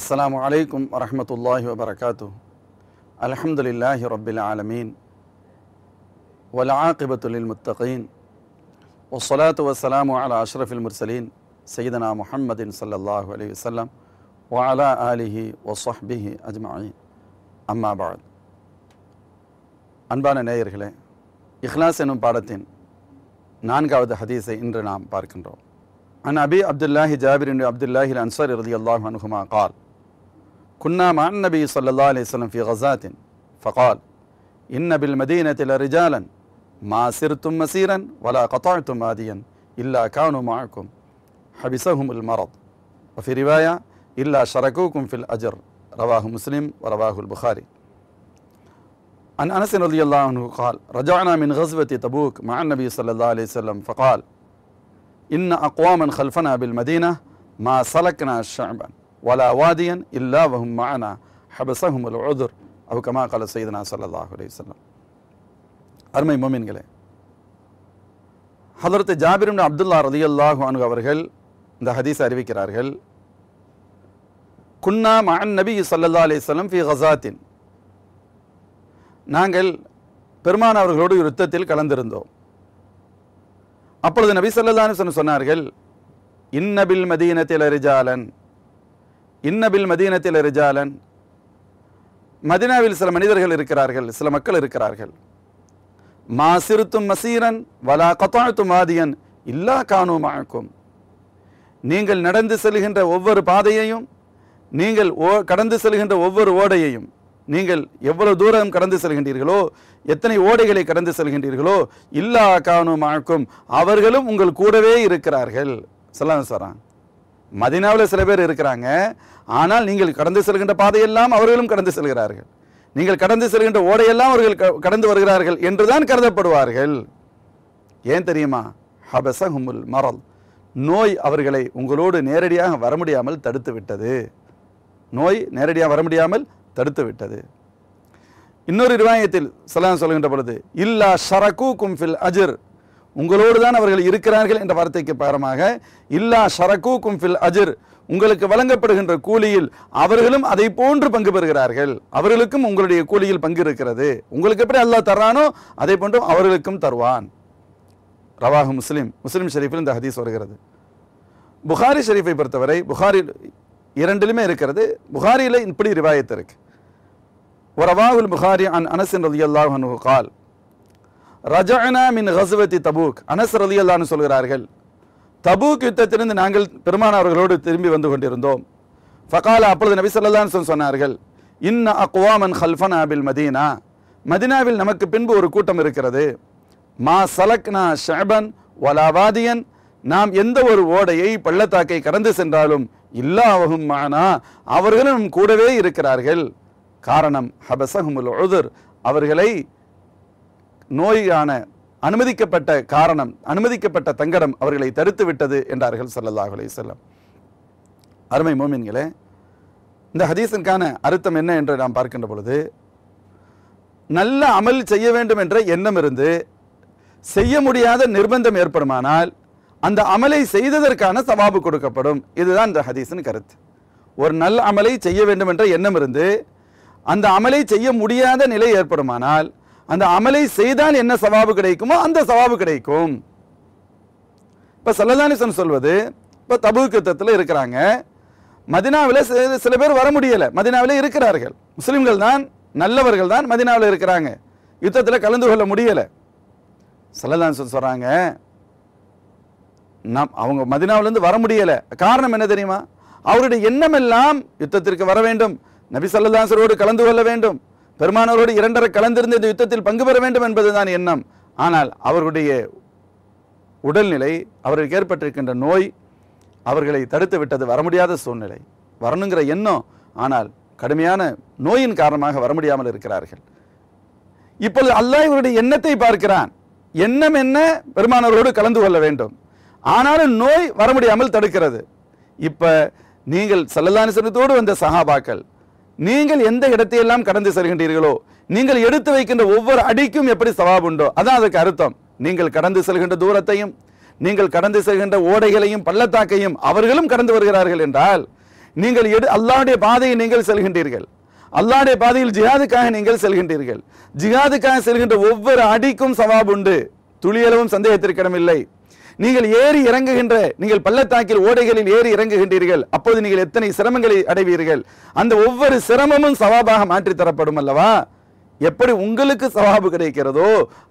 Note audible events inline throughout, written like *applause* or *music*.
السلام عليكم ورحمة الله وبركاته الحمد لله رب العالمين والعاقبة للمتقين والصلاة والسلام على أشرف المرسلين سيدنا محمد صلى الله عليه وسلم وعلى آله وصحبه أجمعين أما بعد أنبانا إخلاص بارتين அன்பான நேயர்களே இஹ்லாஸ் எனும் பாடத்தின் باركن رو عن أبي عبد الله جابر بن عبد الله الأنصاري رضي الله عنهما قال كنا مع النبي صلى الله عليه وسلم في غزاة فقال إن بالمدينة لرجالا ما سرتم مسيرا ولا قطعتم هاديا إلا كانوا معكم حبسهم المرض وفي رواية إلا شركوكم في الأجر رواه مسلم ورواه البخاري عن أنس رضي الله عنه قال رجعنا من غزوة تبوك مع النبي صلى الله عليه وسلم فقال إن أقواما خلفنا بالمدينة ما سلكنا شعبا வலா வாதியன் இல்லா வஹும் மானா ஹபசஹும் அல் உதுர் அவு கமா கால செய்தனா சல்லாஹ் அலி சொல்லம் அருமை மோமின்களே ஹதரத்து ஜாபிரும் அப்துல்லா ரதி அல்லாஹு அனு அவர்கள் இந்த ஹதீஸ் அறிவிக்கிறார்கள் குன்னா மகன் நபி சல்லா அலிசல்லம் ஃபி ஹசாத்தின் நாங்கள் பெருமான் அவர்களோடு யுத்தத்தில் கலந்திருந்தோம் அப்பொழுது நபி சல்லா அலிஸ்லம் சொன்னார்கள் இன்னபில் மதீனத்தில் ரிஜாலன் இன்னபில் மதீனத்தில் ரிஜாலன் மதினாவில் சில மனிதர்கள் இருக்கிறார்கள் சில மக்கள் இருக்கிறார்கள் மா சிறுத்தும் மசீரன் வலா கொத்தாழ்த்தும் வாதியன் இல்லா காணுமாக்கும் நீங்கள் நடந்து செல்கின்ற ஒவ்வொரு பாதையையும் நீங்கள் ஓ கடந்து செல்கின்ற ஒவ்வொரு ஓடையையும் நீங்கள் எவ்வளவு தூரம் கடந்து செல்கின்றீர்களோ எத்தனை ஓடைகளை கடந்து செல்கின்றீர்களோ இல்லா காணுமாக்கும் அவர்களும் உங்கள் கூடவே இருக்கிறார்கள் சொல்லாம சொல்கிறான் மதினாவில் சில பேர் இருக்கிறாங்க ஆனால் நீங்கள் கடந்து செல்கின்ற பாதையெல்லாம் அவர்களும் கடந்து செல்கிறார்கள் நீங்கள் கடந்து செல்கின்ற ஓடையெல்லாம் அவர்கள் கடந்து வருகிறார்கள் என்றுதான் கருதப்படுவார்கள் ஏன் தெரியுமா ஹபச ஹுமுல் மரல் நோய் அவர்களை உங்களோடு நேரடியாக வர முடியாமல் தடுத்து விட்டது நோய் நேரடியாக வர முடியாமல் தடுத்து விட்டது இன்னொரு ரிவாயத்தில் சலாம் சொல்கின்ற பொழுது இல்லா ஷரகு கும்ஃபில் அஜிர் உங்களோடு தான் அவர்கள் இருக்கிறார்கள் என்ற வார்த்தைக்கு பாரமாக இல்லா ஷரக்கூக்கும் கும்ஃபில் அஜிர் உங்களுக்கு வழங்கப்படுகின்ற கூலியில் அவர்களும் அதை போன்று பங்கு பெறுகிறார்கள் அவர்களுக்கும் உங்களுடைய கூலியில் பங்கு இருக்கிறது உங்களுக்கு எப்படி அல்லாஹ் தர்றானோ அதை போன்றும் அவர்களுக்கும் தருவான் ரவாக முஸ்லீம் முஸ்லீம் ஷெரீஃபில் இந்த ஹதீஸ் வருகிறது புகாரி ஷெரீஃபை பொறுத்தவரை புகாரில் இரண்டிலுமே இருக்கிறது புகாரியில் இப்படி ரிவாயத்து இருக்கு ரவாகுல் புகாரி அன் அனசின் ரதி அல்லாஹ் கால் ரஜனா மின் ஹசுவத்தி தபூக் அனசர் சொல்கிறார்கள் தபூக் யுத்தத்திலிருந்து நாங்கள் பெருமான் அவர்களோடு திரும்பி வந்து கொண்டிருந்தோம் ஃபகால அப்பொழுது நபி சொன்னார்கள் இன்ன அக்வாமன் ஹல்ஃபன் அபில் மதீனா மதினாவில் நமக்கு பின்பு ஒரு கூட்டம் இருக்கிறது மா சலக்னா ஷபன் வலாவாதியன் நாம் எந்த ஒரு ஓடையை பள்ளத்தாக்கை கடந்து சென்றாலும் இல்லாவகும் மானா அவர்களும் கூடவே இருக்கிறார்கள் காரணம் ஹபசஹுமுல் உதுர் அவர்களை நோயான அனுமதிக்கப்பட்ட காரணம் அனுமதிக்கப்பட்ட தங்கடம் அவர்களை தடுத்து விட்டது என்றார்கள் சல்லல்லாஹ் சொல்லம் அருமை மோமின்களே இந்த ஹதீசனுக்கான அர்த்தம் என்ன என்று நாம் பார்க்கின்ற பொழுது நல்ல அமல் செய்ய வேண்டும் என்ற எண்ணம் இருந்து செய்ய முடியாத நிர்பந்தம் ஏற்படுமானால் அந்த அமலை செய்ததற்கான சவாபு கொடுக்கப்படும் இதுதான் இந்த ஹதீசன் கருத்து ஒரு நல்ல அமலை செய்ய வேண்டும் என்ற எண்ணம் இருந்து அந்த அமலை செய்ய முடியாத நிலை ஏற்படுமானால் அந்த அமலை செய்தால் என்ன சவாபு கிடைக்குமோ அந்த சவாபு கிடைக்கும் இப்போ சல்லதானிசன் சொல்வது இப்போ தபு யுத்தத்தில் இருக்கிறாங்க மதினாவில் சில பேர் வர முடியலை மதினாவில் இருக்கிறார்கள் முஸ்லீம்கள் தான் நல்லவர்கள் தான் மதினாவில் இருக்கிறாங்க யுத்தத்தில் கலந்து கொள்ள முடியலை சல்லதான் சொல்கிறாங்க நம் அவங்க மதினாவிலேருந்து வர முடியலை காரணம் என்ன தெரியுமா அவருடைய எண்ணம் எல்லாம் யுத்தத்திற்கு வர வேண்டும் நபி சல்லதாசரோடு கலந்து கொள்ள வேண்டும் பெருமானவரோடு இரண்டரை கலந்திருந்து இந்த யுத்தத்தில் பங்கு பெற வேண்டும் என்பதுதான் எண்ணம் ஆனால் அவர்களுடைய உடல்நிலை அவர்களுக்கு ஏற்பட்டிருக்கின்ற நோய் அவர்களை தடுத்து விட்டது வர முடியாத சூழ்நிலை வரணுங்கிற எண்ணம் ஆனால் கடுமையான நோயின் காரணமாக வர முடியாமல் இருக்கிறார்கள் இப்பொழுது அல்லாஹ் இவருடைய எண்ணத்தை பார்க்கிறான் எண்ணம் என்ன பெருமானவரோடு கலந்து கொள்ள வேண்டும் ஆனாலும் நோய் வர முடியாமல் தடுக்கிறது இப்போ நீங்கள் செல்லலான சனத்தோடு வந்த சகாபாக்கள் நீங்கள் எந்த இடத்தையெல்லாம் கடந்து செல்கின்றீர்களோ நீங்கள் எடுத்து வைக்கின்ற ஒவ்வொரு அடிக்கும் எப்படி சவாப் உண்டோ அதான் அதுக்கு அர்த்தம் நீங்கள் கடந்து செல்கின்ற தூரத்தையும் நீங்கள் கடந்து செல்கின்ற ஓடைகளையும் பள்ளத்தாக்கையும் அவர்களும் கடந்து வருகிறார்கள் என்றால் நீங்கள் எடு அல்லாவுடைய பாதையை நீங்கள் செல்கின்றீர்கள் அல்லாடைய பாதையில் ஜிஹாதுக்காக நீங்கள் செல்கின்றீர்கள் ஜிஹாதுக்காக செல்கின்ற ஒவ்வொரு அடிக்கும் சவாப் உண்டு துளியளவும் சந்தேகத்திற்கிடமில்லை நீங்கள் ஏறி இறங்குகின்ற நீங்கள் பள்ளத்தாக்கில் ஓடைகளில் ஏறி இறங்குகின்றீர்கள் அப்போது நீங்கள் எத்தனை சிரமங்களை அடைவீர்கள் அந்த ஒவ்வொரு சிரமமும் சவாபாக மாற்றித்தரப்படும் தரப்படும் அல்லவா எப்படி உங்களுக்கு சவாபு கிடைக்கிறதோ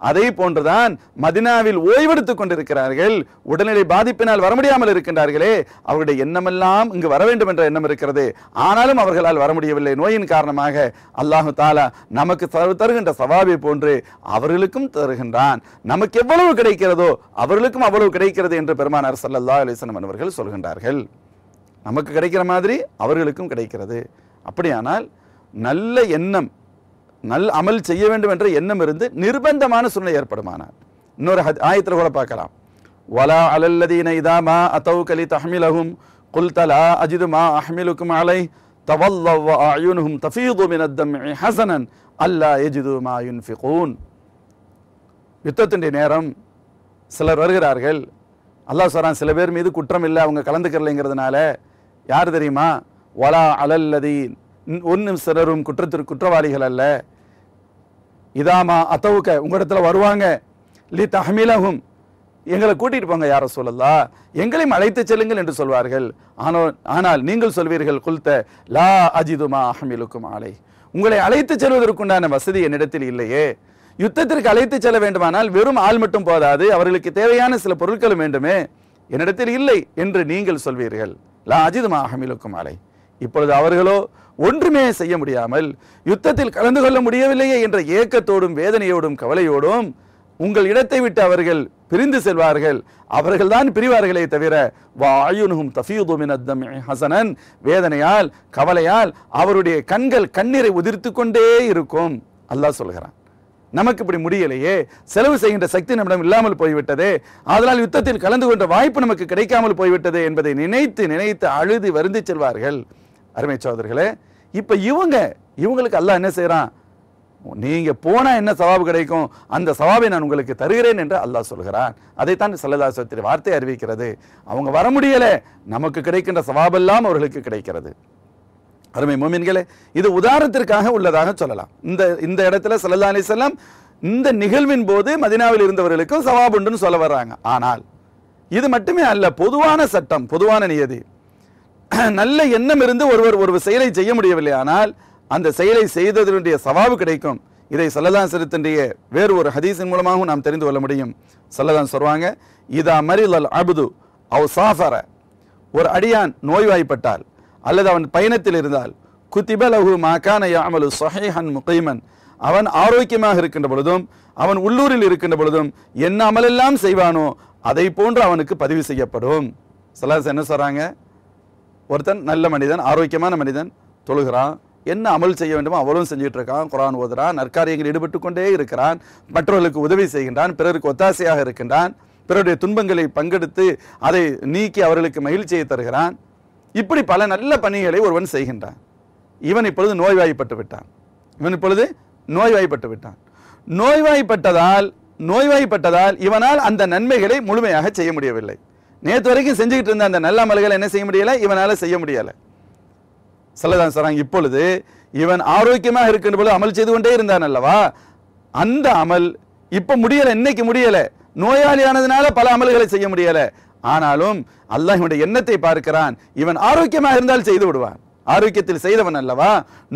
அதை போன்றுதான் மதினாவில் ஓய்வெடுத்துக் கொண்டிருக்கிறார்கள் உடல்நிலை பாதிப்பினால் வர முடியாமல் இருக்கின்றார்களே அவருடைய எண்ணமெல்லாம் இங்கு வர வேண்டும் என்ற எண்ணம் இருக்கிறது ஆனாலும் அவர்களால் வர முடியவில்லை நோயின் காரணமாக அல்லாஹு தாலா நமக்கு தருகின்ற சவாபை போன்று அவர்களுக்கும் தருகின்றான் நமக்கு எவ்வளவு கிடைக்கிறதோ அவர்களுக்கும் அவ்வளவு கிடைக்கிறது என்று பெருமானார் சல்லல்லா அலிசனம் அவர்கள் சொல்கின்றார்கள் நமக்கு கிடைக்கிற மாதிரி அவர்களுக்கும் கிடைக்கிறது அப்படியானால் நல்ல எண்ணம் நல் அமல் செய்ய வேண்டும் என்ற எண்ணம் இருந்து நிர்பந்தமான சூழ்நிலை ஏற்படுமானால் இன்னொரு ஆயத்தில் கூட பார்க்கலாம் வலா அலல்லதீன இதாமா அத்தௌ கலி தஹ்மிலஹும் குல் தலா மா அஹமிலுக்கும் அலை தவல்லும் அயுனுஹும் ஹசனன் அல்லா எஜிது மாயுன் யுன்ஃபிகூன் யுத்தத்தினுடைய நேரம் சிலர் வருகிறார்கள் அல்லாஹ் சொல்கிறான் சில பேர் மீது குற்றம் இல்லை அவங்க கலந்துக்கிறலைங்கிறதுனால யார் தெரியுமா வலா அலல்லதீன் ஒன்றும் சிலரும் குற்றத்திற்கு குற்றவாளிகள் அல்ல இதாமா அத்தவுக்க உங்களிடத்தில் வருவாங்க லி தஹமிலகும் எங்களை கூட்டிகிட்டு போங்க யார சொல்லலா எங்களையும் அழைத்து செல்லுங்கள் என்று சொல்வார்கள் ஆனோ ஆனால் நீங்கள் சொல்வீர்கள் குல்த்த லா அஜிதுமா அஹமிலுக்கும் ஆலை உங்களை அழைத்து செல்வதற்குண்டான வசதி என்னிடத்தில் இல்லையே யுத்தத்திற்கு அழைத்து செல்ல வேண்டுமானால் வெறும் ஆள் மட்டும் போதாது அவர்களுக்கு தேவையான சில பொருட்களும் வேண்டுமே என்னிடத்தில் இல்லை என்று நீங்கள் சொல்வீர்கள் லா அஜிதுமா அஹமிலுக்கும் ஆலை இப்பொழுது அவர்களோ ஒன்றுமே செய்ய முடியாமல் யுத்தத்தில் கலந்து கொள்ள முடியவில்லையே என்ற ஏக்கத்தோடும் வேதனையோடும் கவலையோடும் உங்கள் இடத்தை விட்டு அவர்கள் பிரிந்து செல்வார்கள் அவர்கள்தான் பிரிவார்களே தவிர வாயுனுகும் தஃபீதுமின் ஹசனன் வேதனையால் கவலையால் அவருடைய கண்கள் கண்ணீரை உதிர்த்து கொண்டே இருக்கும் அல்லாஹ் சொல்கிறான் நமக்கு இப்படி முடியலையே செலவு செய்கின்ற சக்தி நம்மிடம் இல்லாமல் போய்விட்டதே அதனால் யுத்தத்தில் கலந்து கொண்ட வாய்ப்பு நமக்கு கிடைக்காமல் போய்விட்டதே என்பதை நினைத்து நினைத்து அழுது வருந்தி செல்வார்கள் அருமை சோதர்களே இப்போ இவங்க இவங்களுக்கு அல்ல என்ன செய்கிறான் நீங்கள் போனால் என்ன சவாபு கிடைக்கும் அந்த சவாபை நான் உங்களுக்கு தருகிறேன் என்று அல்லாஹ் சொல்கிறான் அதைத்தான் சல்லதாசத்திரி வார்த்தை அறிவிக்கிறது அவங்க வர முடியலை நமக்கு கிடைக்கின்ற சவாபெல்லாம் அவர்களுக்கு கிடைக்கிறது அருமை மோமின்களே இது உதாரணத்திற்காக உள்ளதாக சொல்லலாம் இந்த இந்த இடத்துல சல்லா அலி இந்த நிகழ்வின் போது மதினாவில் இருந்தவர்களுக்கும் சவாபுண்டுன்னு சொல்ல வர்றாங்க ஆனால் இது மட்டுமே அல்ல பொதுவான சட்டம் பொதுவான நியதி *clears throat* நல்ல எண்ணம் இருந்து ஒருவர் ஒரு செயலை செய்ய முடியவில்லை ஆனால் அந்த செயலை செய்ததனுடைய சவாபு கிடைக்கும் இதை சல்லதான் சிறுத்தனுடைய வேறு ஒரு ஹதீஸின் மூலமாகவும் நாம் தெரிந்து கொள்ள முடியும் சல்லதான் சொல்வாங்க இதா மரில் அல் அபுது அவ சாஃபர ஒரு அடியான் நோய்வாய்ப்பட்டால் அல்லது அவன் பயணத்தில் இருந்தால் குத்திப லஹு மாக்கான யாமலு சொஹேஹன் முகைமன் அவன் ஆரோக்கியமாக இருக்கின்ற பொழுதும் அவன் உள்ளூரில் இருக்கின்ற பொழுதும் என்ன அமலெல்லாம் செய்வானோ அதை போன்று அவனுக்கு பதிவு செய்யப்படும் சல்லாஸ் என்ன சொல்கிறாங்க ஒருத்தன் நல்ல மனிதன் ஆரோக்கியமான மனிதன் தொழுகிறான் என்ன அமல் செய்ய வேண்டுமோ அவளும் செஞ்சுட்டு இருக்கான் குரான் ஓதுறான் நற்காரியங்கள் ஈடுபட்டு கொண்டே இருக்கிறான் மற்றவர்களுக்கு உதவி செய்கின்றான் பிறருக்கு ஒத்தாசையாக இருக்கின்றான் பிறருடைய துன்பங்களை பங்கெடுத்து அதை நீக்கி அவர்களுக்கு மகிழ்ச்சியை தருகிறான் இப்படி பல நல்ல பணிகளை ஒருவன் செய்கின்றான் இவன் இப்பொழுது நோய்வாய்ப்பட்டு விட்டான் இவன் இப்பொழுது நோய்வாய்ப்பட்டு விட்டான் நோய்வாய்ப்பட்டதால் நோய்வாய்ப்பட்டதால் இவனால் அந்த நன்மைகளை முழுமையாக செய்ய முடியவில்லை நேற்று வரைக்கும் செஞ்சுக்கிட்டு இருந்த அந்த நல்ல அமல்களை என்ன செய்ய முடியலை இவனால் செய்ய முடியலை சொல்லதான் சார் இப்பொழுது இவன் ஆரோக்கியமாக இருக்கின்ற போது அமல் செய்து கொண்டே இருந்தான் அல்லவா அந்த அமல் இப்போ முடியலை இன்னைக்கு முடியலை நோயாளியானதுனால பல அமல்களை செய்ய முடியலை ஆனாலும் அல்லாஹ் இவனுடைய எண்ணத்தை பார்க்கிறான் இவன் ஆரோக்கியமாக இருந்தால் செய்து விடுவான் ஆரோக்கியத்தில் செய்தவன் அல்லவா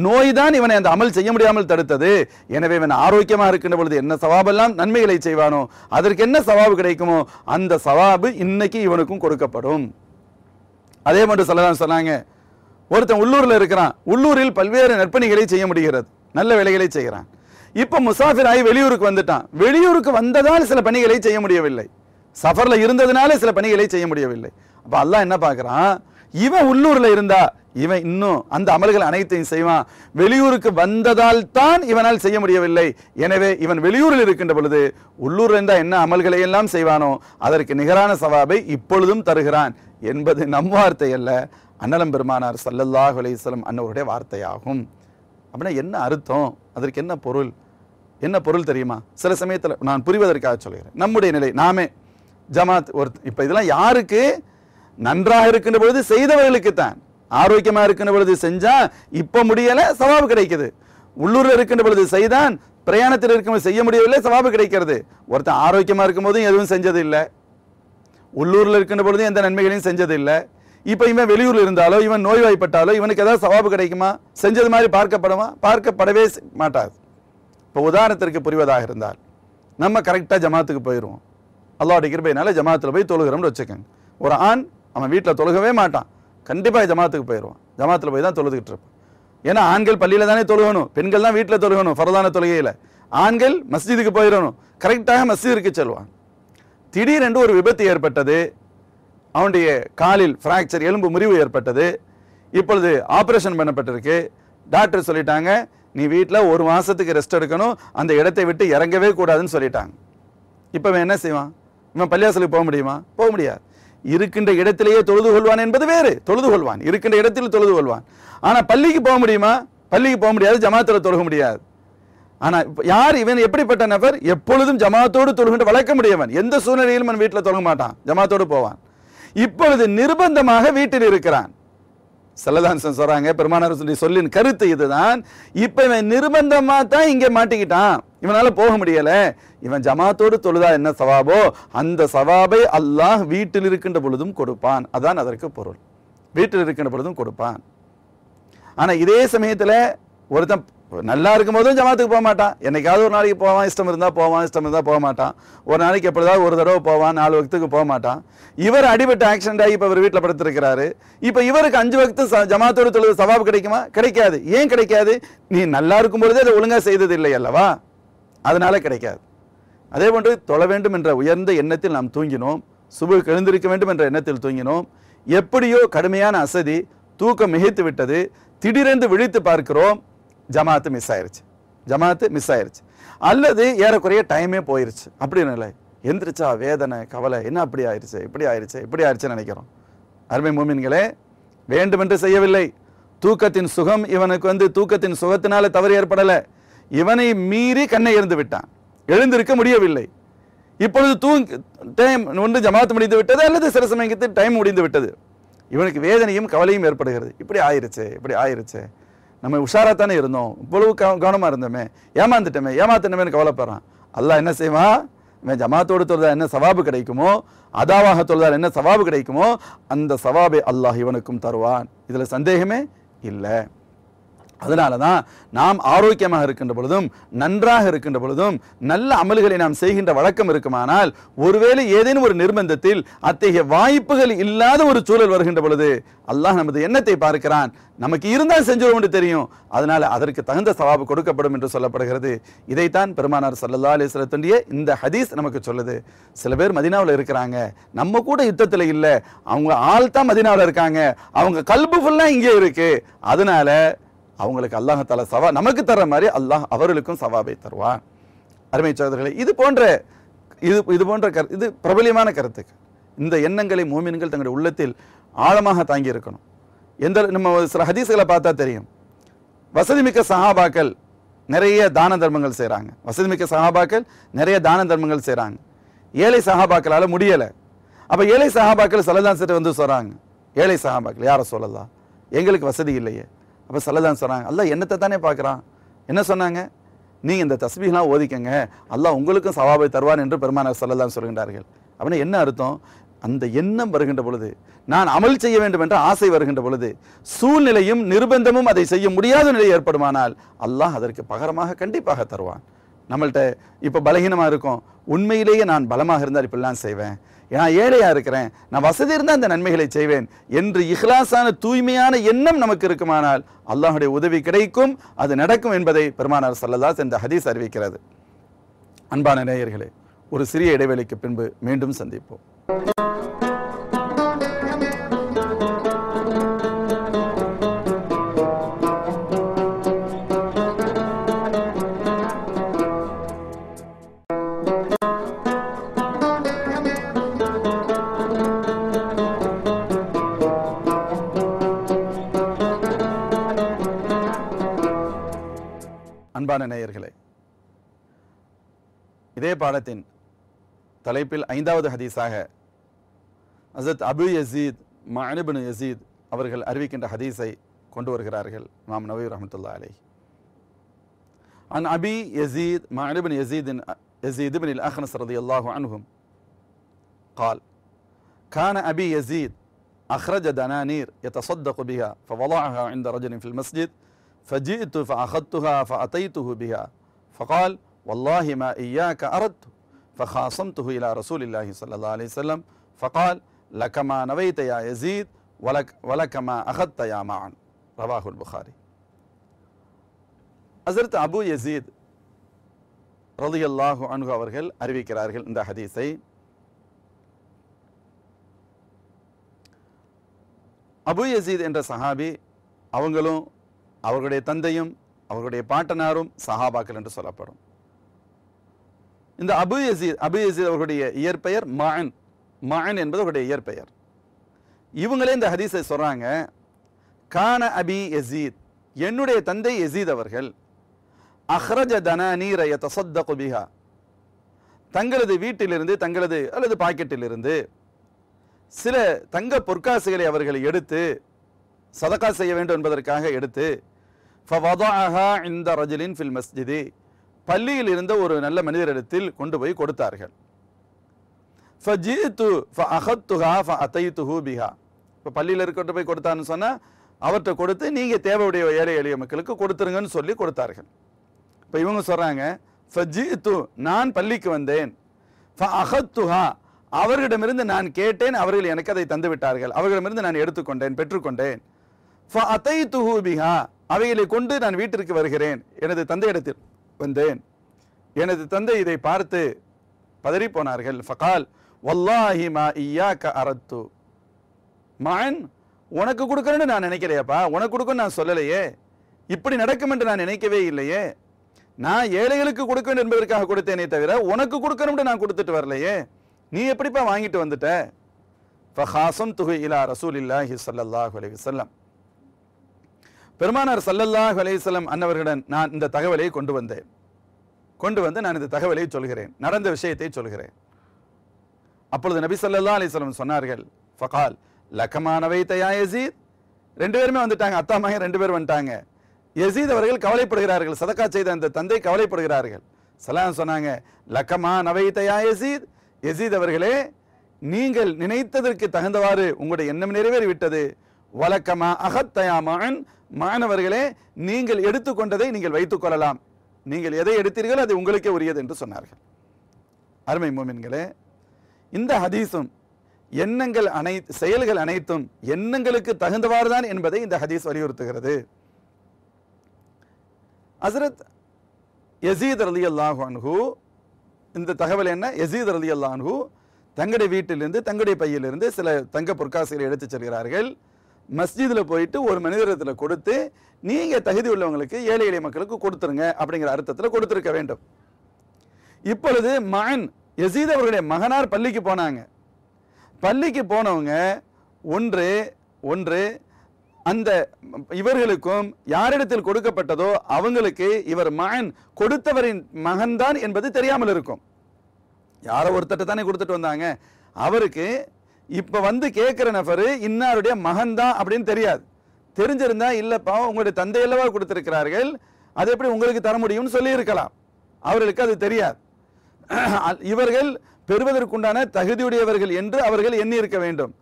நோய் தான் இவனை அந்த அமல் செய்ய முடியாமல் தடுத்தது எனவே இவன் ஆரோக்கியமாக இருக்கின்ற பொழுது என்ன சவாபெல்லாம் நன்மைகளை செய்வானோ அதற்கு என்ன சவாபு கிடைக்குமோ அந்த சவாபு இன்னைக்கு இவனுக்கும் கொடுக்கப்படும் அதே மாதிரி சொல்லலாம் சொன்னாங்க ஒருத்தன் உள்ளூரில் இருக்கிறான் உள்ளூரில் பல்வேறு நற்பணிகளை செய்ய முடிகிறது நல்ல வேலைகளை செய்கிறான் இப்போ முசாஃபிர் ஆகி வெளியூருக்கு வந்துட்டான் வெளியூருக்கு வந்ததால் சில பணிகளை செய்ய முடியவில்லை சஃபரில் இருந்ததுனால சில பணிகளை செய்ய முடியவில்லை அப்போ அல்லா என்ன பார்க்குறான் இவன் உள்ளூரில் இருந்தா இவன் இன்னும் அந்த அமல்கள் அனைத்தையும் செய்வான் வெளியூருக்கு வந்ததால் தான் இவனால் செய்ய முடியவில்லை எனவே இவன் வெளியூரில் இருக்கின்ற பொழுது உள்ளூரில் இருந்தால் என்ன அமல்களை எல்லாம் செய்வானோ அதற்கு நிகரான சவாபை இப்பொழுதும் தருகிறான் என்பது நம் வார்த்தை அல்ல அன்னலம் பெருமானார் சல்லல்லாஹ் அலையம் அன்னவருடைய வார்த்தையாகும் அப்படின்னா என்ன அர்த்தம் அதற்கு என்ன பொருள் என்ன பொருள் தெரியுமா சில சமயத்தில் நான் புரிவதற்காக சொல்கிறேன் நம்முடைய நிலை நாமே ஜமாத் ஒரு இப்போ இதெல்லாம் யாருக்கு நன்றாக இருக்கின்ற பொழுது செய்தவர்களுக்கு தான் ஆரோக்கியமாக இருக்கின்ற பொழுது செஞ்சால் இப்போ முடியலை சவாபு கிடைக்குது உள்ளூரில் இருக்கின்ற பொழுது செய்தான் பிரயாணத்தில் இருக்கும்போது செய்ய முடியவில்லை சவாபு கிடைக்கிறது ஒருத்தன் ஆரோக்கியமாக இருக்கும்போதும் எதுவும் செஞ்சது இல்லை உள்ளூரில் இருக்கின்ற பொழுதும் எந்த நன்மைகளையும் செஞ்சது இல்லை இப்போ இவன் வெளியூரில் இருந்தாலோ இவன் நோய்வாய்ப்பட்டாலோ இவனுக்கு ஏதாவது சவாபு கிடைக்குமா செஞ்சது மாதிரி பார்க்கப்படுமா பார்க்கப்படவே மாட்டாது இப்போ உதாரணத்திற்கு புரிவதாக இருந்தால் நம்ம கரெக்டாக ஜமாத்துக்கு போயிடுவோம் அல்லாவோட கிருபையினால ஜமாத்தில் போய் தொழுகிறோம்னு வச்சுக்கோங்க ஒரு ஆண் அவன் வீட்டில் தொழுகவே மாட்டான் கண்டிப்பாக ஜமாத்துக்கு போயிடுவான் ஜமாத்தில் போய் தான் தொழுதுகிட்டு இருப்பான் ஏன்னா ஆண்கள் பள்ளியில் தானே தொழுகணும் பெண்கள் தான் வீட்டில் தொழுகணும் ஃபரதான தொழுகையில் ஆண்கள் மஸ்ஜிதுக்கு போயிடணும் கரெக்டாக மஸ்ஜிதுக்கு செல்வான் திடீரென்று ஒரு விபத்து ஏற்பட்டது அவனுடைய காலில் ஃப்ராக்சர் எலும்பு முறிவு ஏற்பட்டது இப்பொழுது ஆப்ரேஷன் பண்ணப்பட்டிருக்கு டாக்டர் சொல்லிட்டாங்க நீ வீட்டில் ஒரு மாதத்துக்கு ரெஸ்ட் எடுக்கணும் அந்த இடத்தை விட்டு இறங்கவே கூடாதுன்னு சொல்லிட்டாங்க இப்போ என்ன செய்வான் இவன் பள்ளியாசலுக்கு போக முடியுமா போக முடியாது இருக்கின்ற இடத்திலேயே தொழுது கொள்வான் என்பது வேறு தொழுது கொள்வான் இருக்கின்ற இடத்தில் தொழுது கொள்வான் ஆனால் பள்ளிக்கு போக முடியுமா பள்ளிக்கு போக முடியாது ஜமாத்தில் தொழுக முடியாது ஆனால் யார் இவன் எப்படிப்பட்ட நபர் எப்பொழுதும் ஜமாத்தோடு தொழுகின்ற வளர்க்க முடியவன் எந்த சூழ்நிலையிலும் அவன் வீட்டில் தொழுக மாட்டான் ஜமாத்தோடு போவான் இப்பொழுது நிர்பந்தமாக வீட்டில் இருக்கிறான் செல்லதான்சன் சொல்றாங்க பெருமானார் சொல்லி சொல்லின் கருத்து இதுதான் இப்போ இவன் நிர்பந்தமா தான் இங்கே மாட்டிக்கிட்டான் இவனால போக முடியலை இவன் ஜமாத்தோடு தொழுதா என்ன சவாபோ அந்த சவாபை அல்லாஹ் வீட்டில் இருக்கின்ற பொழுதும் கொடுப்பான் அதான் அதற்கு பொருள் வீட்டில் இருக்கின்ற பொழுதும் கொடுப்பான் ஆனா இதே சமயத்துல ஒருத்தன் நல்லா இருக்கும்போதும் ஜமாத்துக்கு போக மாட்டான் என்றைக்காவது ஒரு நாளைக்கு போவான் இஷ்டம் இருந்தால் போவான் இஷ்டம் இருந்தால் போக மாட்டான் ஒரு நாளைக்கு எப்படிதான் ஒரு தடவை போவான் நாலு வக்துக்கு போக மாட்டான் இவர் அடிபட்டு ஆக்சிடென்ட் ஆகி இப்போ இவர் வீட்டில் படுத்திருக்கிறாரு இப்போ இவருக்கு அஞ்சு வக்து ஜமாத்தோடு தொழுது சவாப் கிடைக்குமா கிடைக்காது ஏன் கிடைக்காது நீ நல்லா இருக்கும் பொழுதே அதை ஒழுங்காக செய்தது இல்லை அல்லவா அதனால கிடைக்காது அதே போன்று தொழ வேண்டும் என்ற உயர்ந்த எண்ணத்தில் நாம் தூங்கினோம் சுபு எழுந்திருக்க வேண்டும் என்ற எண்ணத்தில் தூங்கினோம் எப்படியோ கடுமையான அசதி தூக்கம் மிகைத்து விட்டது திடீரென்று விழித்து பார்க்கிறோம் ஜமாத்து மிஸ் ஆயிருச்சு ஜமாத்து மிஸ் ஆயிருச்சு அல்லது ஏறக்குறைய டைமே போயிருச்சு அப்படின்னு இல்லை எந்திரிச்சா வேதனை கவலை என்ன அப்படி ஆயிடுச்சு இப்படி ஆயிடுச்சு இப்படி ஆயிடுச்சுன்னு நினைக்கிறோம் அருமை மூமின்களே வேண்டுமென்று செய்யவில்லை தூக்கத்தின் சுகம் இவனுக்கு வந்து தூக்கத்தின் சுகத்தினால தவறு ஏற்படலை இவனை மீறி கண்ணை இருந்து விட்டான் எழுந்திருக்க முடியவில்லை இப்பொழுது தூங்கி டைம் ஒன்று ஜமாத்து முடிந்து விட்டது அல்லது சில சமயத்தில் டைம் முடிந்து விட்டது இவனுக்கு வேதனையும் கவலையும் ஏற்படுகிறது இப்படி ஆயிருச்சு இப்படி ஆயிருச்சு நம்ம உஷாராக தானே இருந்தோம் இவ்வளவு கவனமாக இருந்தோமே ஏமாந்துட்டோமே ஏமாத்தினமேனு கவலைப்படுறான் அல்லா என்ன செய்வான் இவன் ஜமாத்தோடு தொழுதா என்ன சவாபு கிடைக்குமோ அதாவாக தொழுதால் என்ன சவாபு கிடைக்குமோ அந்த சவாபை அல்லாஹ் இவனுக்கும் தருவான் இதில் சந்தேகமே இல்லை அதனால தான் நாம் ஆரோக்கியமாக இருக்கின்ற பொழுதும் நன்றாக இருக்கின்ற பொழுதும் நல்ல அமல்களை நாம் செய்கின்ற வழக்கம் இருக்குமானால் ஒருவேளை ஏதேனும் ஒரு நிர்பந்தத்தில் அத்தகைய வாய்ப்புகள் இல்லாத ஒரு சூழல் வருகின்ற பொழுது அல்லாஹ் நமது எண்ணத்தை பார்க்கிறான் நமக்கு இருந்தால் செஞ்சிடும் என்று தெரியும் அதனால் அதற்கு தகுந்த சவாபு கொடுக்கப்படும் என்று சொல்லப்படுகிறது இதைத்தான் பெருமானார் சல்லா அலிஸ்லத்துடைய இந்த ஹதீஸ் நமக்கு சொல்லுது சில பேர் மதினாவில் இருக்கிறாங்க நம்ம கூட யுத்தத்தில் இல்லை அவங்க ஆள் தான் மதினாவில் இருக்காங்க அவங்க கல்பு ஃபுல்லாக இங்கே இருக்குது அதனால அவங்களுக்கு அல்லாஹால சவா நமக்கு தர மாதிரி அல்லாஹ் அவர்களுக்கும் சவாபை தருவான் அருமை சோதர்களே இது போன்ற இது இது போன்ற கரு இது பிரபலியமான கருத்துக்கு இந்த எண்ணங்களை மூமின்கள் தங்களுடைய உள்ளத்தில் ஆழமாக தாங்கி இருக்கணும் எந்த நம்ம சில ஹதீஸ்களை பார்த்தா தெரியும் வசதிமிக்க சஹாபாக்கள் நிறைய தான தர்மங்கள் செய்கிறாங்க வசதிமிக்க சஹாபாக்கள் நிறைய தான தர்மங்கள் செய்கிறாங்க ஏழை சகாபாக்களால் முடியலை அப்போ ஏழை சஹாபாக்கள் சிட்டு வந்து சொல்கிறாங்க ஏழை சஹாபாக்கள் யாரை சொல்லலாம் எங்களுக்கு வசதி இல்லையே அப்போ சல்லதான் சொன்னாங்க அல்ல என்னத்தை தானே பார்க்குறான் என்ன சொன்னாங்க நீங்கள் இந்த தஸ்பீலாம் ஓதிக்கங்க அல்லாஹ் உங்களுக்கும் சவாபை தருவான் என்று பெருமானார் சல்லதான் சொல்கின்றார்கள் அப்படின்னா என்ன அர்த்தம் அந்த எண்ணம் வருகின்ற பொழுது நான் அமல் செய்ய வேண்டும் என்ற ஆசை வருகின்ற பொழுது சூழ்நிலையும் நிர்பந்தமும் அதை செய்ய முடியாத நிலை ஏற்படுமானால் அல்லாஹ் அதற்கு பகரமாக கண்டிப்பாக தருவான் நம்மள்கிட்ட இப்போ பலகீனமாக இருக்கும் உண்மையிலேயே நான் பலமாக இருந்தால் இப்படிலாம் செய்வேன் நான் ஏழையாக இருக்கிறேன் நான் வசதி இருந்தால் அந்த நன்மைகளை செய்வேன் என்று இஹ்லாசான தூய்மையான எண்ணம் நமக்கு இருக்குமானால் அல்லாஹுடைய உதவி கிடைக்கும் அது நடக்கும் என்பதை பெருமானார் சல்லதாஸ் இந்த ஹதீஸ் அறிவிக்கிறது அன்பான நேயர்களே ஒரு சிறிய இடைவெளிக்கு பின்பு மீண்டும் சந்திப்போம் அதே பாடத்தின் தலைப்பில் ஐந்தாவது ஹதீஸாக அசத் அபு யசீத் மனிபின் யசீத் அவர்கள் அறிவிக்கின்ற ஹதீஸை கொண்டு வருகிறார்கள் மாம் நபி ரஹமத்துல்லா அலை عن أبي يزيد معن بن يزيد يزيد بن الأخنس رضي الله عنهم قال كان أبي يزيد أخرج دنانير يتصدق بها فوضعها عند رجل في المسجد فجئت فأخذتها فأتيته بها فقال والله ما إياك أردت فخاصمته إلى رسول الله صلى الله عليه وسلم فقال لك ما نويت يا يزيد ولك, ولك ما أخذت يا معن رواه البخاري அசரத் அபு யசீத் ரலியல்லாஹு அன்ஹு அவர்கள் அறிவிக்கிறார்கள் இந்த ஹதீஸை அபு யசீத் என்ற சஹாபி அவங்களும் அவர்களுடைய தந்தையும் அவர்களுடைய பாட்டனாரும் சஹாபாக்கள் என்று சொல்லப்படும் இந்த அபு யசீத் அபு யசீத் அவர்களுடைய இயற்பெயர் மான் மான் என்பது அவருடைய இயற்பெயர் இவங்களே இந்த ஹதீஸை சொல்கிறாங்க கான அபி யசீத் என்னுடைய தந்தை யசீத் அவர்கள் அஹ்ரஜ தனநீரைய தசத்த குபிஹா தங்களது வீட்டிலிருந்து தங்களது அல்லது பாக்கெட்டிலிருந்து சில தங்க பொற்காசுகளை அவர்கள் எடுத்து சதக்கா செய்ய வேண்டும் என்பதற்காக எடுத்து ஃபவதாஹா இந்த ரஜிலின் ஃபில் மஸ்ஜிதி பள்ளியில் இருந்த ஒரு நல்ல மனிதரிடத்தில் கொண்டு போய் கொடுத்தார்கள் ஃபஜீத்து ஃப அகத்துஹா ஃப அத்தைத்துஹூ பிஹா இப்போ பள்ளியில் கொண்டு போய் கொடுத்தான்னு சொன்னால் அவர்கிட்ட கொடுத்து நீங்கள் தேவையுடைய ஏழை எளிய மக்களுக்கு கொடுத்துருங்கன்னு சொல்லி கொடுத்தார்கள் இப்போ இவங்க சொல்கிறாங்க ஃபஜீத்து நான் பள்ளிக்கு வந்தேன் ஃப அகத்துஹா அவர்களிடமிருந்து நான் கேட்டேன் அவர்கள் எனக்கு அதை தந்து விட்டார்கள் அவர்களிடமிருந்து நான் எடுத்துக்கொண்டேன் பெற்றுக்கொண்டேன் ஃப அத்தைத்துஹூ பிஹா அவைகளை கொண்டு நான் வீட்டிற்கு வருகிறேன் எனது தந்தையிடத்தில் வந்தேன் எனது தந்தை இதை பார்த்து பதறிப்போனார்கள் ஃபகால் வல்லாஹி மா ஐயா க அரத்து மான் உனக்கு கொடுக்குறேன்னு நான் நினைக்கிறேப்பா உனக்கு கொடுக்குன்னு நான் சொல்லலையே இப்படி நடக்கும் என்று நான் நினைக்கவே இல்லையே நான் ஏழைகளுக்கு கொடுக்க வேண்டும் என்பதற்காக கொடுத்தேனே தவிர உனக்கு கொடுக்கணும்னு நான் கொடுத்துட்டு வரலையே நீ எப்படிப்பா வாங்கிட்டு வந்துட்ட ஃபஹாசம் துகு இலா ரசூல் இல்லாஹி சல்லாஹ் அலி வல்லம் பெருமானார் சல்லல்லாஹ் அலையம் அன்னவர்களிடம் நான் இந்த தகவலை கொண்டு வந்தேன் கொண்டு வந்து நான் இந்த தகவலை சொல்கிறேன் நடந்த விஷயத்தை சொல்கிறேன் அப்பொழுது நபி சல்லா அலிஸ்லம் சொன்னார்கள் ஃபகால் லக்கமானவை தயா எசீத் ரெண்டு பேருமே வந்துட்டாங்க அத்தா மகன் ரெண்டு பேர் வந்துட்டாங்க எசீத் அவர்கள் கவலைப்படுகிறார்கள் சதக்கா செய்த அந்த தந்தை கவலைப்படுகிறார்கள் சலாம் சொன்னாங்க லக்கமா தயா எசீத் எசீத் அவர்களே நீங்கள் நினைத்ததற்கு தகுந்தவாறு உங்களுடைய எண்ணம் நிறைவேறிவிட்டது வழக்கமா அகத்தயா மகன் மாணவர்களே நீங்கள் எடுத்துக்கொண்டதை நீங்கள் வைத்துக் கொள்ளலாம் நீங்கள் எதை எடுத்தீர்கள் அது உங்களுக்கே உரியது என்று சொன்னார்கள் அருமை மோமின்களே இந்த ஹதீஸும் எண்ணங்கள் அனை செயல்கள் அனைத்தும் எண்ணங்களுக்கு தகுந்தவாறு தான் என்பதை இந்த ஹதீஸ் வலியுறுத்துகிறது அசரத் எசீத் அலி அல்லாஹு இந்த தகவல் என்ன எசீத் அலி அல்லாஹு தங்களுடைய வீட்டிலிருந்து தங்களுடைய பையிலிருந்து சில தங்க பொற்காசுகளை எடுத்துச் செல்கிறார்கள் மஸ்ஜிதில் போயிட்டு ஒரு மனிதரத்தில் கொடுத்து நீங்கள் தகுதி உள்ளவங்களுக்கு ஏழை எளிய மக்களுக்கு கொடுத்துருங்க அப்படிங்கிற அர்த்தத்தில் கொடுத்துருக்க வேண்டும் இப்பொழுது மகன் எசீத் அவர்களுடைய மகனார் பள்ளிக்கு போனாங்க பள்ளிக்கு போனவங்க ஒன்று ஒன்று அந்த இவர்களுக்கும் யாரிடத்தில் கொடுக்கப்பட்டதோ அவங்களுக்கு இவர் மகன் கொடுத்தவரின் மகன்தான் என்பது தெரியாமல் இருக்கும் யாரோ ஒருத்தட்ட தானே கொடுத்துட்டு வந்தாங்க அவருக்கு இப்போ வந்து கேட்குற நபர் இன்னாருடைய மகன் தான் அப்படின்னு தெரியாது தெரிஞ்சிருந்தா இல்லைப்பா உங்களுடைய தந்தையல்லவா கொடுத்துருக்கிறார்கள் அது எப்படி உங்களுக்கு தர முடியும்னு சொல்லியிருக்கலாம் அவர்களுக்கு அது தெரியாது இவர்கள் பெறுவதற்குண்டான தகுதியுடையவர்கள் என்று அவர்கள் எண்ணி இருக்க வேண்டும்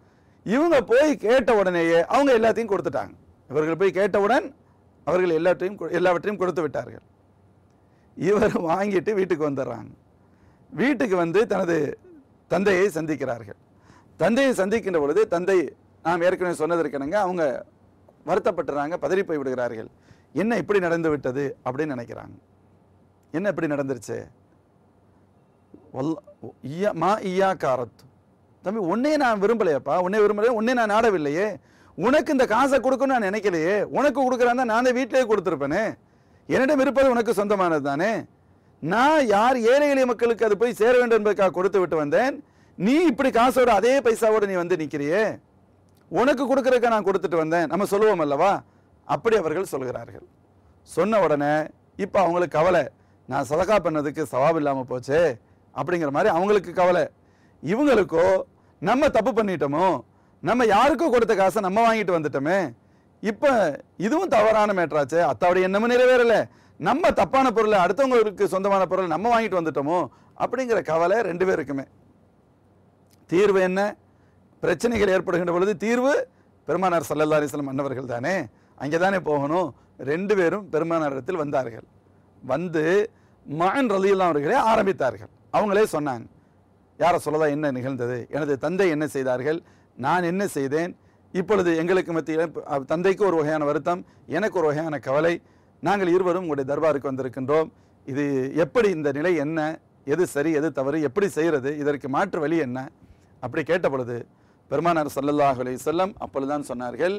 இவங்க போய் கேட்ட உடனேயே அவங்க எல்லாத்தையும் கொடுத்துட்டாங்க இவர்கள் போய் கேட்டவுடன் அவர்கள் எல்லாற்றையும் எல்லாவற்றையும் கொடுத்து விட்டார்கள் இவர் வாங்கிட்டு வீட்டுக்கு வந்துடுறாங்க வீட்டுக்கு வந்து தனது தந்தையை சந்திக்கிறார்கள் தந்தையை சந்திக்கின்ற பொழுது தந்தை நாம் ஏற்கனவே சொன்னதற்கெனங்க அவங்க வருத்தப்பட்டுறாங்க பதறி போய் விடுகிறார்கள் என்ன இப்படி நடந்து விட்டது அப்படின்னு நினைக்கிறாங்க என்ன இப்படி நடந்துருச்சு மா ஈயா காரத் தம்பி உன்னே நான் விரும்பலையப்பா உன்னே விரும்பலையே உன்னே நான் நாடவில்லையே உனக்கு இந்த காசை கொடுக்கணும்னு நான் நினைக்கலையே உனக்கு நான் அந்த வீட்டிலேயே கொடுத்துருப்பேனே என்னிடம் இருப்பது உனக்கு சொந்தமானது தானே நான் யார் ஏழை எளிய மக்களுக்கு அது போய் சேர வேண்டும் என்பதற்காக கொடுத்து விட்டு வந்தேன் நீ இப்படி காசோட அதே பைசாவோட நீ வந்து நிற்கிறியே உனக்கு கொடுக்குறக்க நான் கொடுத்துட்டு வந்தேன் நம்ம சொல்லுவோம் அல்லவா அப்படி அவர்கள் சொல்கிறார்கள் சொன்ன உடனே இப்போ அவங்களுக்கு கவலை நான் சதகா பண்ணதுக்கு சவாப் இல்லாமல் போச்சு அப்படிங்கிற மாதிரி அவங்களுக்கு கவலை இவங்களுக்கோ நம்ம தப்பு பண்ணிட்டோமோ நம்ம யாருக்கும் கொடுத்த காசை நம்ம வாங்கிட்டு வந்துட்டோமே இப்போ இதுவும் தவறான மேட்ராச்சு அத்தாவோட என்னமும் நிறைவேறலை நம்ம தப்பான பொருளை அடுத்தவங்களுக்கு சொந்தமான பொருளை நம்ம வாங்கிட்டு வந்துட்டோமோ அப்படிங்கிற கவலை ரெண்டு பேருக்குமே தீர்வு என்ன பிரச்சனைகள் ஏற்படுகின்ற பொழுது தீர்வு பெருமானார் சல்லல்லா அலிஸ்லம் மன்னவர்கள் தானே அங்கே தானே போகணும் ரெண்டு பேரும் பெருமானாரிடத்தில் வந்தார்கள் வந்து மகன் ரலியெல்லாம் அவர்களே ஆரம்பித்தார்கள் அவங்களே சொன்னாங்க யாரை சொல்லதா என்ன நிகழ்ந்தது எனது தந்தை என்ன செய்தார்கள் நான் என்ன செய்தேன் இப்பொழுது எங்களுக்கு மத்தியில் தந்தைக்கு ஒரு வகையான வருத்தம் எனக்கு ஒரு வகையான கவலை நாங்கள் இருவரும் உங்களுடைய தர்பாருக்கு வந்திருக்கின்றோம் இது எப்படி இந்த நிலை என்ன எது சரி எது தவறு எப்படி செய்கிறது இதற்கு மாற்று வழி என்ன அப்படி கேட்ட பொழுது பெருமானார் சல்லல்லாஹ் அலி செல்லம் அப்பொழுதுதான் சொன்னார்கள்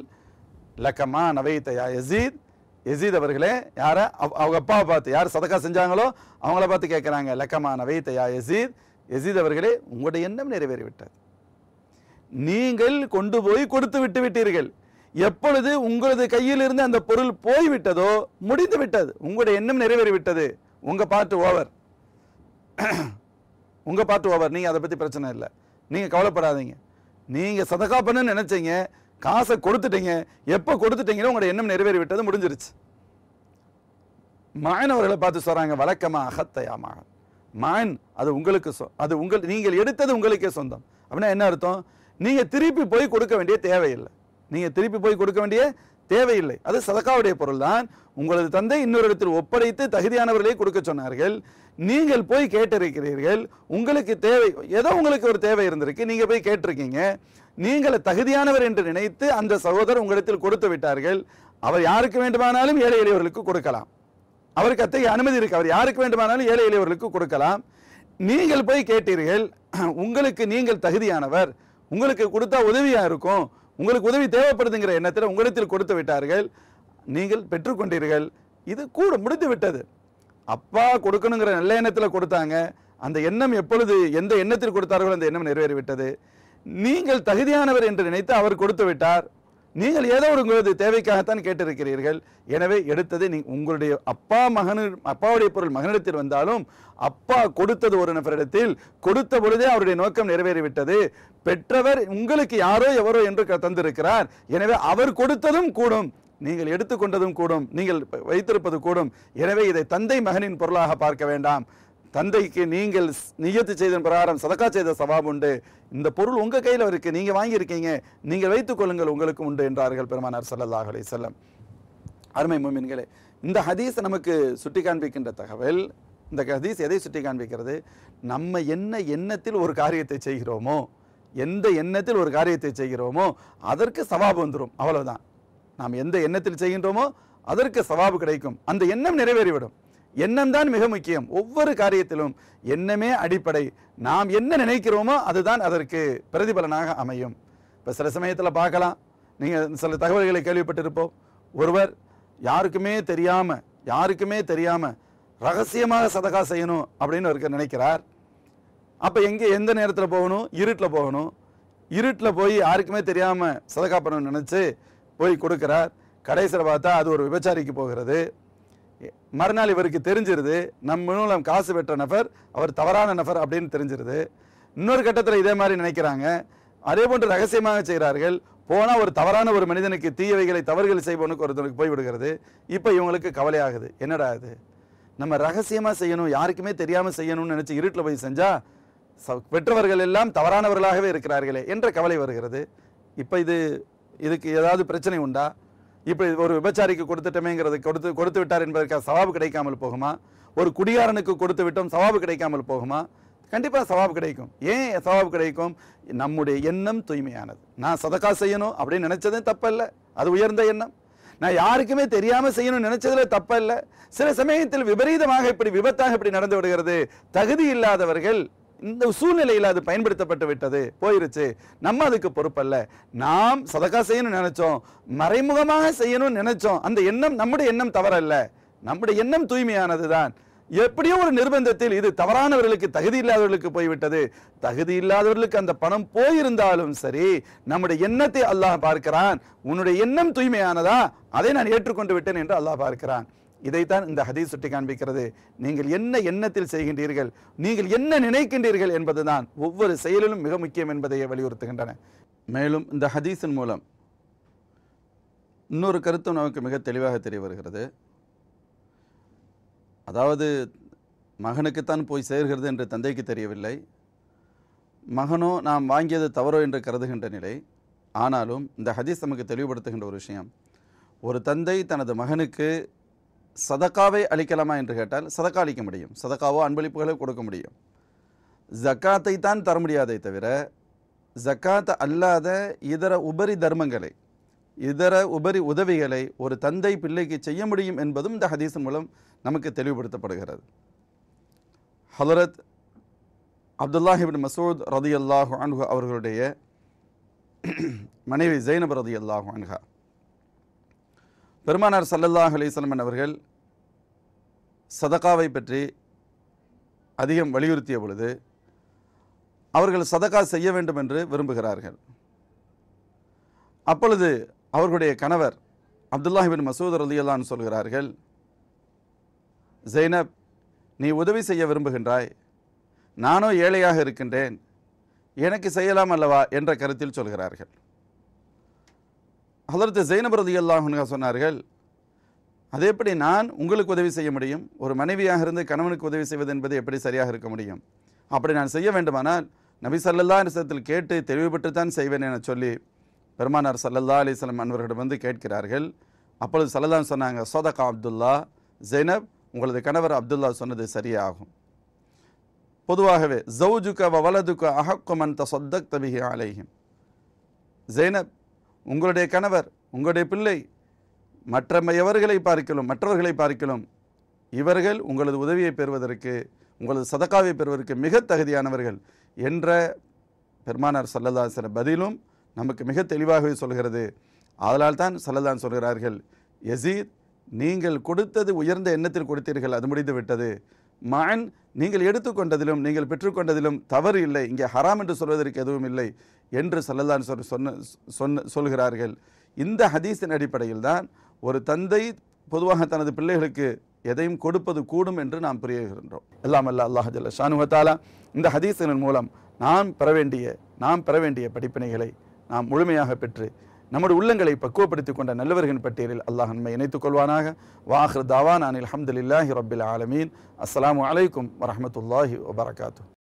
லக்கமா நவைத்தயா எசீத் எசீத் அவர்களே யாரை அவங்க அப்பாவை பார்த்து யார் சதக்கா செஞ்சாங்களோ அவங்கள பார்த்து கேட்குறாங்க லக்கமா நவைத்தயா எசீத் எசீத் அவர்களே உங்களுடைய எண்ணம் நிறைவேறிவிட்டது நீங்கள் கொண்டு போய் கொடுத்து விட்டு விட்டீர்கள் எப்பொழுது உங்களது கையிலிருந்து அந்த பொருள் போய்விட்டதோ முடிந்து விட்டது உங்களுடைய எண்ணம் நிறைவேறி விட்டது உங்கள் பாட்டு ஓவர் *clears throat* உங்கள் பாட்டு ஓவர் நீங்கள் அதை பற்றி பிரச்சனை இல்லை நீங்கள் கவலைப்படாதீங்க நீங்கள் சதகா பண்ணு நினச்சிங்க காசை கொடுத்துட்டீங்க எப்போ கொடுத்துட்டீங்களோ உங்களோட எண்ணம் நிறைவேறி விட்டது முடிஞ்சிருச்சு மாயனவர்களை பார்த்து சொல்கிறாங்க வழக்கமாக அகத்தையாமாக மாயன் அது உங்களுக்கு சொ அது உங்கள் நீங்கள் எடுத்தது உங்களுக்கே சொந்தம் அப்படின்னா என்ன அர்த்தம் நீங்கள் திருப்பி போய் கொடுக்க வேண்டிய தேவையில்லை நீங்கள் திருப்பி போய் கொடுக்க வேண்டிய தேவையில்லை அது சதக்காவுடைய பொருள் தான் உங்களது தந்தை இன்னொரு இடத்தில் ஒப்படைத்து தகுதியானவர்களே கொடுக்க சொன்னார்கள் நீங்கள் போய் கேட்டிருக்கிறீர்கள் உங்களுக்கு தேவை ஏதோ உங்களுக்கு ஒரு தேவை இருந்திருக்கு நீங்கள் போய் கேட்டிருக்கீங்க நீங்கள் தகுதியானவர் என்று நினைத்து அந்த சகோதரர் உங்களிடத்தில் கொடுத்து விட்டார்கள் அவர் யாருக்கு வேண்டுமானாலும் ஏழை எளியவர்களுக்கு கொடுக்கலாம் அவருக்கு அத்தகைய அனுமதி இருக்கு அவர் யாருக்கு வேண்டுமானாலும் ஏழை எளியவர்களுக்கு கொடுக்கலாம் நீங்கள் போய் கேட்டீர்கள் *clears throat* உங்களுக்கு நீங்கள் தகுதியானவர் உங்களுக்கு கொடுத்தா உதவியாக இருக்கும் உங்களுக்கு உதவி தேவைப்படுதுங்கிற எண்ணத்தில் உங்களிடத்தில் கொடுத்து விட்டார்கள் நீங்கள் பெற்றுக்கொண்டீர்கள் இது கூட முடிந்து விட்டது அப்பா கொடுக்கணுங்கிற நல்ல எண்ணத்தில் கொடுத்தாங்க அந்த எண்ணம் எப்பொழுது எந்த எண்ணத்தில் கொடுத்தார்களோ அந்த எண்ணம் நிறைவேறிவிட்டது நீங்கள் தகுதியானவர் என்று நினைத்து அவர் கொடுத்து விட்டார் நீங்கள் ஏதோ ஒரு உங்களது தேவைக்காகத்தான் கேட்டிருக்கிறீர்கள் எனவே எடுத்ததை நீ உங்களுடைய அப்பா மகனு அப்பாவுடைய பொருள் மகனிடத்தில் வந்தாலும் அப்பா கொடுத்தது ஒரு நபரிடத்தில் கொடுத்த பொழுதே அவருடைய நோக்கம் நிறைவேறிவிட்டது பெற்றவர் உங்களுக்கு யாரோ எவரோ என்று தந்திருக்கிறார் எனவே அவர் கொடுத்ததும் கூடும் நீங்கள் எடுத்துக்கொண்டதும் கூடும் நீங்கள் வைத்திருப்பது கூடும் எனவே இதை தந்தை மகனின் பொருளாக பார்க்க வேண்டாம் தந்தைக்கு நீங்கள் நியத்து செய்த பிரகாரம் சதக்கா செய்த சவாப் உண்டு இந்த பொருள் உங்கள் கையில் இருக்குது நீங்கள் வாங்கியிருக்கீங்க நீங்கள் வைத்துக் கொள்ளுங்கள் உங்களுக்கு உண்டு என்றார்கள் பெருமானார் சல்லல்லாஹ் அலி செல்லம் அருமை மோமின்களே இந்த ஹதீஸ் நமக்கு சுட்டி காண்பிக்கின்ற தகவல் இந்த ஹதீஸ் எதை சுட்டி காண்பிக்கிறது நம்ம என்ன எண்ணத்தில் ஒரு காரியத்தை செய்கிறோமோ எந்த எண்ணத்தில் ஒரு காரியத்தை செய்கிறோமோ அதற்கு சவாபு வந்துடும் அவ்வளவுதான் நாம் எந்த எண்ணத்தில் செய்கின்றோமோ அதற்கு சவாபு கிடைக்கும் அந்த எண்ணம் நிறைவேறிவிடும் எண்ணம் தான் மிக முக்கியம் ஒவ்வொரு காரியத்திலும் எண்ணமே அடிப்படை நாம் என்ன நினைக்கிறோமோ அதுதான் அதற்கு பிரதிபலனாக அமையும் இப்போ சில சமயத்தில் பார்க்கலாம் நீங்கள் சில தகவல்களை கேள்விப்பட்டிருப்போம் ஒருவர் யாருக்குமே தெரியாமல் யாருக்குமே தெரியாமல் ரகசியமாக சதகா செய்யணும் அப்படின்னு இருக்க நினைக்கிறார் அப்போ எங்கே எந்த நேரத்தில் போகணும் இருட்டில் போகணும் இருட்டில் போய் யாருக்குமே தெரியாமல் சதகா பண்ணணும்னு நினச்சி போய் கொடுக்குறார் கடைசியில் பார்த்தா அது ஒரு விபச்சாரிக்கு போகிறது மறுநாள் இவருக்கு தெரிஞ்சிருது நம்ம மூலம் காசு பெற்ற நபர் அவர் தவறான நபர் அப்படின்னு தெரிஞ்சிருது இன்னொரு கட்டத்தில் இதே மாதிரி நினைக்கிறாங்க அதே போன்று ரகசியமாக செய்கிறார்கள் போனால் ஒரு தவறான ஒரு மனிதனுக்கு தீயவைகளை தவறுகள் செய்வோனுக்கு ஒருத்தனுக்கு போய்விடுகிறது இப்போ இவங்களுக்கு கவலையாகுது என்னடா அது நம்ம ரகசியமாக செய்யணும் யாருக்குமே தெரியாமல் செய்யணும்னு நினச்சி இருட்டில் போய் செஞ்சால் பெற்றவர்கள் எல்லாம் தவறானவர்களாகவே இருக்கிறார்களே என்ற கவலை வருகிறது இப்போ இது இதுக்கு ஏதாவது பிரச்சனை உண்டா இப்படி ஒரு விபச்சாரிக்கு கொடுத்துட்டமேங்கிறது கொடுத்து கொடுத்து விட்டார் என்பதற்காக சவாபு கிடைக்காமல் போகுமா ஒரு குடியாரனுக்கு கொடுத்து விட்டோம் சவாபு கிடைக்காமல் போகுமா கண்டிப்பாக சவாபு கிடைக்கும் ஏன் சவாபு கிடைக்கும் நம்முடைய எண்ணம் தூய்மையானது நான் சதக்கா செய்யணும் அப்படின்னு நினச்சதும் தப்பில்லை அது உயர்ந்த எண்ணம் நான் யாருக்குமே தெரியாமல் செய்யணும்னு நினச்சதில் இல்லை சில சமயத்தில் விபரீதமாக இப்படி விபத்தாக இப்படி நடந்து விடுகிறது தகுதி இல்லாதவர்கள் இந்த சூழ்நிலையில் அது பயன்படுத்தப்பட்டு விட்டது போயிருச்சு நம்ம அதுக்கு பொறுப்பல்ல நாம் சதகா செய்யணும்னு நினைச்சோம் மறைமுகமாக செய்யணும்னு நினைச்சோம் அந்த எண்ணம் நம்முடைய எண்ணம் தவறல்ல நம்முடைய எண்ணம் தூய்மையானது தான் எப்படியோ ஒரு நிர்பந்தத்தில் இது தவறானவர்களுக்கு தகுதி இல்லாதவர்களுக்கு போய்விட்டது தகுதி இல்லாதவர்களுக்கு அந்த பணம் போயிருந்தாலும் சரி நம்முடைய எண்ணத்தை அல்லாஹ் பார்க்கிறான் உன்னுடைய எண்ணம் தூய்மையானதா அதை நான் ஏற்றுக்கொண்டு விட்டேன் என்று அல்லாஹ் பார்க்கிறான் இதைத்தான் இந்த ஹதீஸ் சுட்டி காண்பிக்கிறது நீங்கள் என்ன எண்ணத்தில் செய்கின்றீர்கள் நீங்கள் என்ன நினைக்கின்றீர்கள் என்பதுதான் ஒவ்வொரு செயலிலும் மிக முக்கியம் என்பதை வலியுறுத்துகின்றன மேலும் இந்த ஹதீஸின் மூலம் இன்னொரு கருத்தும் நமக்கு மிக தெளிவாக தெரிய வருகிறது அதாவது மகனுக்குத்தான் போய் சேர்கிறது என்று தந்தைக்கு தெரியவில்லை மகனோ நாம் வாங்கியது தவறோ என்று கருதுகின்ற நிலை ஆனாலும் இந்த ஹதீஸ் நமக்கு தெளிவுபடுத்துகின்ற ஒரு விஷயம் ஒரு தந்தை தனது மகனுக்கு சதக்காவை அளிக்கலாமா என்று கேட்டால் சதக்கா அளிக்க முடியும் சதக்காவோ அன்பளிப்புகளோ கொடுக்க முடியும் ஜக்காத்தை தான் தர முடியாதே தவிர ஜக்காத் அல்லாத இதர உபரி தர்மங்களை இதர உபரி உதவிகளை ஒரு தந்தை பிள்ளைக்கு செய்ய முடியும் என்பதும் இந்த ஹதீஸின் மூலம் நமக்கு தெளிவுபடுத்தப்படுகிறது ஹலரத் அப்துல்லாஹிபின் மசூத் ரதி அல்லாஹு அன்ஹு அவர்களுடைய மனைவி ஜெய்னப் ரதி அல்லாஹு அன்ஹா பெருமானார் சல்லல்லாஹ் அலிசல்மன் அவர்கள் சதக்காவை பற்றி அதிகம் வலியுறுத்திய பொழுது அவர்கள் சதகா செய்ய வேண்டும் என்று விரும்புகிறார்கள் அப்பொழுது அவர்களுடைய கணவர் அப்துல்லாஹிபின் மசூத் ரலியல்லான்னு சொல்கிறார்கள் ஜெய்னப் நீ உதவி செய்ய விரும்புகின்றாய் நானும் ஏழையாக இருக்கின்றேன் எனக்கு செய்யலாம் அல்லவா என்ற கருத்தில் சொல்கிறார்கள் ஹலரத்து ஜெயினப் ரதி சொன்னார்கள் அது எப்படி நான் உங்களுக்கு உதவி செய்ய முடியும் ஒரு மனைவியாக இருந்து கணவனுக்கு உதவி செய்வது என்பது எப்படி சரியாக இருக்க முடியும் அப்படி நான் செய்ய வேண்டுமானால் நபி சல்லல்லா அலிஸ்லத்தில் கேட்டு தெளிவுபட்டு தான் செய்வேன் என சொல்லி பெருமானார் சல்லல்லா அலிஸ்லாம் அன்பர்களிடம் வந்து கேட்கிறார்கள் அப்பொழுது சல்லல்லான்னு சொன்னாங்க சோதகா அப்துல்லா ஜெய்னப் உங்களது கணவர் அப்துல்லா சொன்னது சரியாகும் பொதுவாகவே ஜவுஜுக்க வலதுக்க அஹக்குமன் த சொத்தக் ஆலயம் ஜெய்னப் உங்களுடைய கணவர் உங்களுடைய பிள்ளை மற்ற எவர்களை பார்க்கலும் மற்றவர்களை பார்க்கலும் இவர்கள் உங்களது உதவியை பெறுவதற்கு உங்களது சதக்காவை பெறுவதற்கு மிக தகுதியானவர்கள் என்ற பெருமானார் சல்லல்லாசன பதிலும் நமக்கு மிக தெளிவாகவே சொல்கிறது அதனால் தான் சல்லதான் சொல்கிறார்கள் எசீத் நீங்கள் கொடுத்தது உயர்ந்த எண்ணத்தில் கொடுத்தீர்கள் அது முடிந்து விட்டது மான் நீங்கள் எடுத்துக்கொண்டதிலும் நீங்கள் பெற்றுக்கொண்டதிலும் தவறு இல்லை இங்கே ஹராம் என்று சொல்வதற்கு எதுவும் இல்லை என்று சொல்லலான் சொல் சொன்ன சொன்ன சொல்கிறார்கள் இந்த ஹதீஸின் அடிப்படையில் தான் ஒரு தந்தை பொதுவாக தனது பிள்ளைகளுக்கு எதையும் கொடுப்பது கூடும் என்று நாம் புரியுகின்றோம் எல்லாம் அல்ல அல்லாஹல்ல ஷானுவத்தாலா இந்த ஹதீசனின் மூலம் நாம் பெற வேண்டிய நாம் பெற வேண்டிய படிப்பினைகளை நாம் முழுமையாக பெற்று நம்முடைய உள்ளங்களை பக்குவப்படுத்திக் கொண்ட நல்லவர்களின் பட்டியலில் அல்லாஹ் நன்மை இணைத்துக் கொள்வானாக வாஹர் தாவான் அனில் அஹமதுல்லாஹி ரபில் ஆலமீன் அஸ்லாம் வலைக்கும் வரமத்துல்லாஹி வபரகாத்து